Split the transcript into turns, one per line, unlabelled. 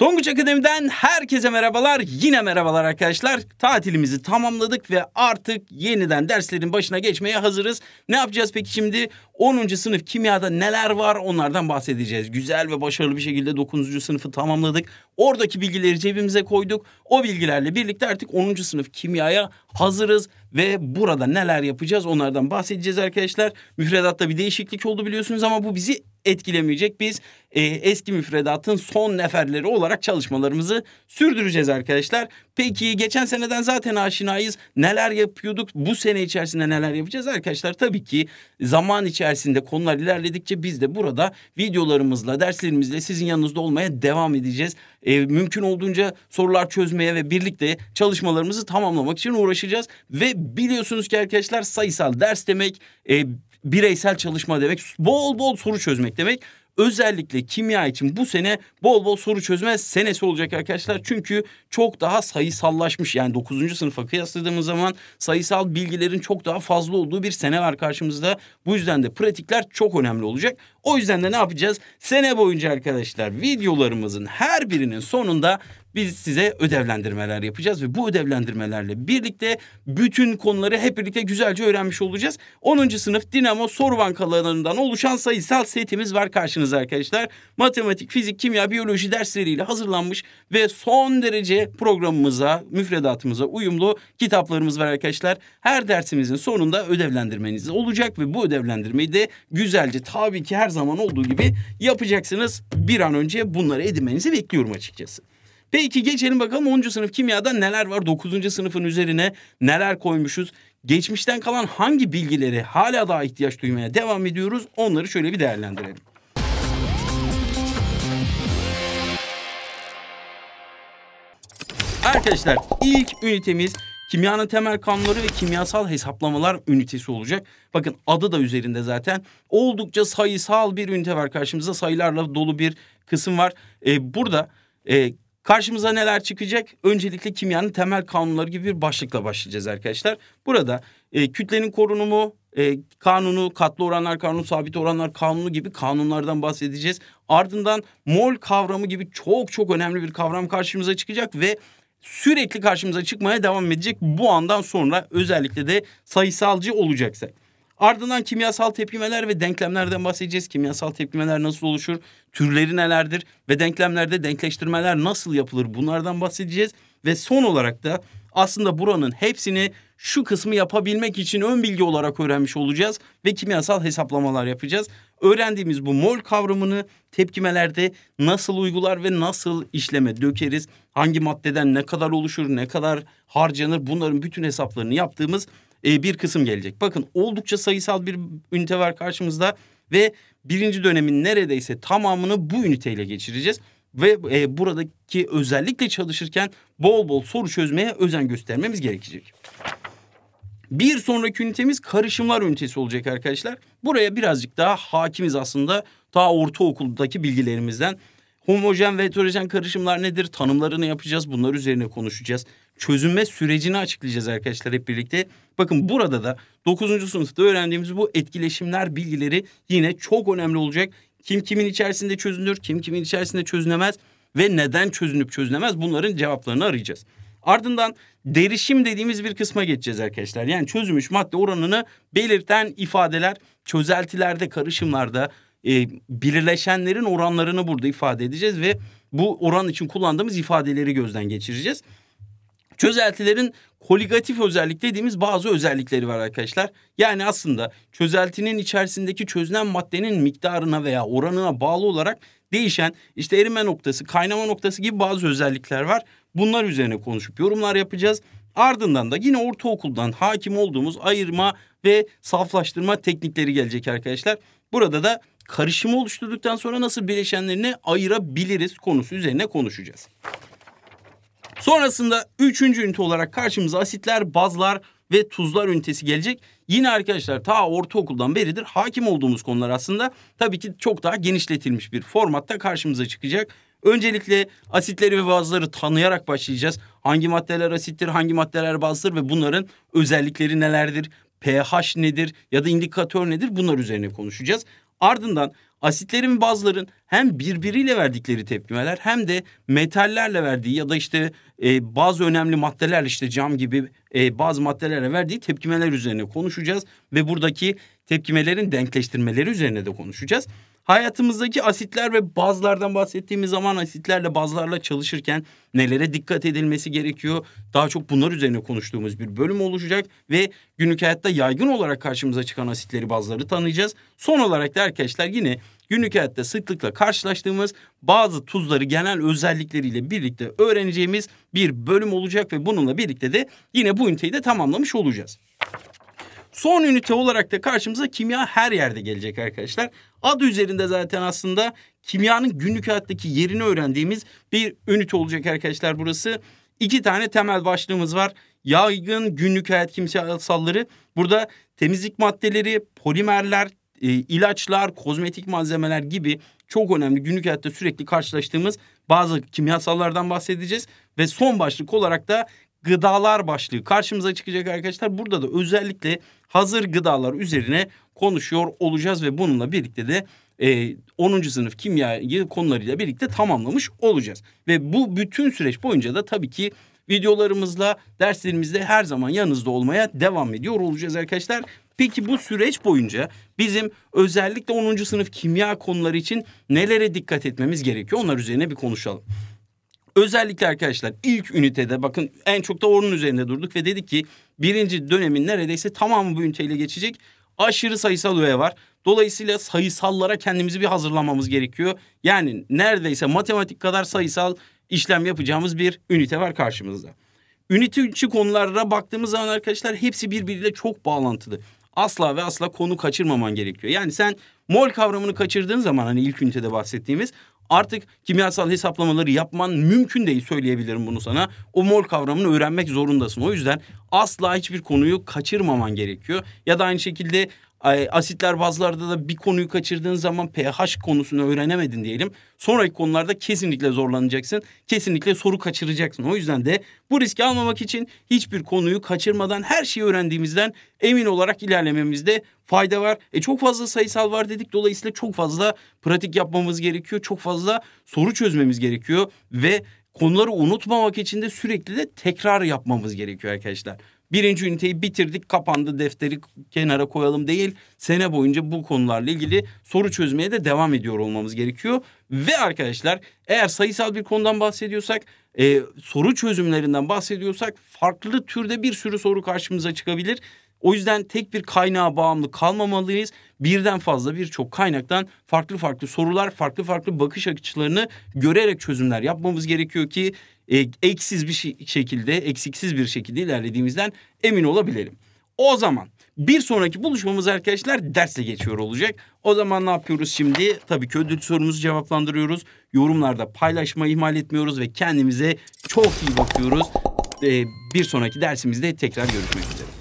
Tonguç Akademi'den herkese merhabalar. Yine merhabalar arkadaşlar. Tatilimizi tamamladık ve artık yeniden derslerin başına geçmeye hazırız. Ne yapacağız peki şimdi? 10. sınıf kimyada neler var onlardan bahsedeceğiz. Güzel ve başarılı bir şekilde 9. sınıfı tamamladık. Oradaki bilgileri cebimize koyduk. O bilgilerle birlikte artık 10. sınıf kimyaya hazırız ve burada neler yapacağız onlardan bahsedeceğiz arkadaşlar. Müfredatta bir değişiklik oldu biliyorsunuz ama bu bizi etkilemeyecek. Biz e, eski müfredatın son neferleri olarak çalışmalarımızı sürdüreceğiz arkadaşlar. Peki geçen seneden zaten aşinayız. Neler yapıyorduk? Bu sene içerisinde neler yapacağız arkadaşlar? Tabii ki zaman içerisinde içerisinde konular ilerledikçe biz de burada videolarımızla, derslerimizle sizin yanınızda olmaya devam edeceğiz. E, mümkün olduğunca sorular çözmeye ve birlikte çalışmalarımızı tamamlamak için uğraşacağız. Ve biliyorsunuz ki arkadaşlar sayısal ders demek... E, bireysel çalışma demek, bol bol soru çözmek demek. Özellikle kimya için bu sene bol bol soru çözme senesi olacak arkadaşlar. Çünkü çok daha sayısallaşmış yani 9. sınıfa kıyasladığımız zaman sayısal bilgilerin çok daha fazla olduğu bir sene var karşımızda. Bu yüzden de pratikler çok önemli olacak. O yüzden de ne yapacağız? Sene boyunca arkadaşlar videolarımızın her birinin sonunda biz size ödevlendirmeler yapacağız ve bu ödevlendirmelerle birlikte bütün konuları hep birlikte güzelce öğrenmiş olacağız. 10. sınıf Dinamo soru bankalarından oluşan sayısal setimiz var karşınızda arkadaşlar. Matematik, fizik, kimya, biyoloji dersleriyle hazırlanmış ve son derece programımıza, müfredatımıza uyumlu kitaplarımız var arkadaşlar. Her dersimizin sonunda ödevlendirmeniz olacak ve bu ödevlendirmeyi de güzelce tabii ki her zaman olduğu gibi yapacaksınız. Bir an önce bunları edinmenizi bekliyorum açıkçası. Peki geçelim bakalım 10. sınıf kimyada neler var? 9. sınıfın üzerine neler koymuşuz? Geçmişten kalan hangi bilgileri hala daha ihtiyaç duymaya devam ediyoruz? Onları şöyle bir değerlendirelim. Arkadaşlar ilk ünitemiz kimyanın temel kanunları ve kimyasal hesaplamalar ünitesi olacak. Bakın adı da üzerinde zaten. Oldukça sayısal bir ünite var karşımızda sayılarla dolu bir kısım var. Ee, burada e, Karşımıza neler çıkacak? Öncelikle kimyanın temel kanunları gibi bir başlıkla başlayacağız arkadaşlar. Burada e, kütlenin korunumu, e, kanunu, katlı oranlar kanunu, sabit oranlar kanunu gibi kanunlardan bahsedeceğiz. Ardından mol kavramı gibi çok çok önemli bir kavram karşımıza çıkacak ve sürekli karşımıza çıkmaya devam edecek bu andan sonra özellikle de sayısalcı olacaksak. Ardından kimyasal tepkimeler ve denklemlerden bahsedeceğiz. Kimyasal tepkimeler nasıl oluşur, türleri nelerdir ve denklemlerde denkleştirmeler nasıl yapılır bunlardan bahsedeceğiz. Ve son olarak da aslında buranın hepsini şu kısmı yapabilmek için ön bilgi olarak öğrenmiş olacağız ve kimyasal hesaplamalar yapacağız öğrendiğimiz bu mol kavramını tepkimelerde nasıl uygular ve nasıl işleme dökeriz? Hangi maddeden ne kadar oluşur, ne kadar harcanır? Bunların bütün hesaplarını yaptığımız e, bir kısım gelecek. Bakın oldukça sayısal bir ünite var karşımızda ve birinci dönemin neredeyse tamamını bu üniteyle geçireceğiz. Ve e, buradaki özellikle çalışırken bol bol soru çözmeye özen göstermemiz gerekecek. Bir sonraki ünitemiz karışımlar ünitesi olacak arkadaşlar. Buraya birazcık daha hakimiz aslında daha ortaokuldaki bilgilerimizden. Homojen ve heterojen karışımlar nedir? Tanımlarını yapacağız. Bunlar üzerine konuşacağız. Çözünme sürecini açıklayacağız arkadaşlar hep birlikte. Bakın burada da 9. sınıfta öğrendiğimiz bu etkileşimler bilgileri yine çok önemli olacak. Kim kimin içerisinde çözünür, kim kimin içerisinde çözünemez ve neden çözünüp çözünemez bunların cevaplarını arayacağız. Ardından derişim dediğimiz bir kısma geçeceğiz arkadaşlar. Yani çözülmüş madde oranını belirten ifadeler çözeltilerde, karışımlarda e, birleşenlerin oranlarını burada ifade edeceğiz ve bu oran için kullandığımız ifadeleri gözden geçireceğiz. Çözeltilerin koligatif özellik dediğimiz bazı özellikleri var arkadaşlar. Yani aslında çözeltinin içerisindeki çözünen maddenin miktarına veya oranına bağlı olarak değişen işte erime noktası, kaynama noktası gibi bazı özellikler var. Bunlar üzerine konuşup yorumlar yapacağız. Ardından da yine ortaokuldan hakim olduğumuz ayırma ve saflaştırma teknikleri gelecek arkadaşlar. Burada da karışımı oluşturduktan sonra nasıl bileşenlerini ayırabiliriz konusu üzerine konuşacağız. Sonrasında üçüncü ünite olarak karşımıza asitler, bazlar ve tuzlar ünitesi gelecek. Yine arkadaşlar ta ortaokuldan beridir hakim olduğumuz konular aslında tabii ki çok daha genişletilmiş bir formatta karşımıza çıkacak. Öncelikle asitleri ve bazları tanıyarak başlayacağız. Hangi maddeler asittir, hangi maddeler bazdır ve bunların özellikleri nelerdir? pH nedir ya da indikatör nedir bunlar üzerine konuşacağız. Ardından Asitlerin bazıların hem birbiriyle verdikleri tepkimeler hem de metallerle verdiği ya da işte e, bazı önemli maddeler işte cam gibi e, bazı maddelerle verdiği tepkimeler üzerine konuşacağız. Ve buradaki tepkimelerin denkleştirmeleri üzerine de konuşacağız. Hayatımızdaki asitler ve bazlardan bahsettiğimiz zaman asitlerle bazlarla çalışırken nelere dikkat edilmesi gerekiyor? Daha çok bunlar üzerine konuştuğumuz bir bölüm oluşacak ve günlük hayatta yaygın olarak karşımıza çıkan asitleri bazları tanıyacağız. Son olarak da arkadaşlar yine günlük hayatta sıklıkla karşılaştığımız bazı tuzları genel özellikleriyle birlikte öğreneceğimiz bir bölüm olacak ve bununla birlikte de yine bu üniteyi de tamamlamış olacağız. Son ünite olarak da karşımıza kimya her yerde gelecek arkadaşlar. Adı üzerinde zaten aslında kimyanın günlük hayattaki yerini öğrendiğimiz bir ünite olacak arkadaşlar burası. İki tane temel başlığımız var. Yaygın günlük hayat kimyasalları. Burada temizlik maddeleri, polimerler, e, ilaçlar, kozmetik malzemeler gibi çok önemli günlük hayatta sürekli karşılaştığımız bazı kimyasallardan bahsedeceğiz. Ve son başlık olarak da gıdalar başlığı karşımıza çıkacak arkadaşlar. Burada da özellikle hazır gıdalar üzerine konuşuyor olacağız ve bununla birlikte de e, 10. sınıf kimyayı konularıyla birlikte tamamlamış olacağız. Ve bu bütün süreç boyunca da tabii ki videolarımızla, derslerimizde her zaman yanınızda olmaya devam ediyor olacağız arkadaşlar. Peki bu süreç boyunca bizim özellikle 10. sınıf kimya konuları için nelere dikkat etmemiz gerekiyor? Onlar üzerine bir konuşalım. Özellikle arkadaşlar ilk ünitede bakın en çok da onun üzerinde durduk ve dedik ki birinci dönemin neredeyse tamamı bu üniteyle geçecek. Aşırı sayısal öğe var. Dolayısıyla sayısallara kendimizi bir hazırlamamız gerekiyor. Yani neredeyse matematik kadar sayısal işlem yapacağımız bir ünite var karşımızda. Ünite üçü konulara baktığımız zaman arkadaşlar hepsi birbiriyle çok bağlantılı. Asla ve asla konu kaçırmaman gerekiyor. Yani sen mol kavramını kaçırdığın zaman hani ilk ünitede bahsettiğimiz Artık kimyasal hesaplamaları yapman mümkün değil söyleyebilirim bunu sana. O mol kavramını öğrenmek zorundasın. O yüzden asla hiçbir konuyu kaçırmaman gerekiyor. Ya da aynı şekilde asitler bazlarda da bir konuyu kaçırdığın zaman pH konusunu öğrenemedin diyelim. Sonraki konularda kesinlikle zorlanacaksın. Kesinlikle soru kaçıracaksın. O yüzden de bu riski almamak için hiçbir konuyu kaçırmadan her şeyi öğrendiğimizden emin olarak ilerlememizde fayda var. E çok fazla sayısal var dedik. Dolayısıyla çok fazla pratik yapmamız gerekiyor. Çok fazla soru çözmemiz gerekiyor ve konuları unutmamak için de sürekli de tekrar yapmamız gerekiyor arkadaşlar birinci üniteyi bitirdik kapandı defteri kenara koyalım değil. Sene boyunca bu konularla ilgili soru çözmeye de devam ediyor olmamız gerekiyor. Ve arkadaşlar eğer sayısal bir konudan bahsediyorsak e, soru çözümlerinden bahsediyorsak farklı türde bir sürü soru karşımıza çıkabilir. O yüzden tek bir kaynağa bağımlı kalmamalıyız. Birden fazla birçok kaynaktan farklı farklı sorular, farklı farklı bakış açılarını görerek çözümler yapmamız gerekiyor ki e, eksiz bir şekilde, eksiksiz bir şekilde ilerlediğimizden emin olabilelim. O zaman bir sonraki buluşmamız arkadaşlar dersle geçiyor olacak. O zaman ne yapıyoruz şimdi? Tabii ki ödül sorumuzu cevaplandırıyoruz. Yorumlarda paylaşmayı ihmal etmiyoruz ve kendimize çok iyi bakıyoruz. E, bir sonraki dersimizde tekrar görüşmek üzere.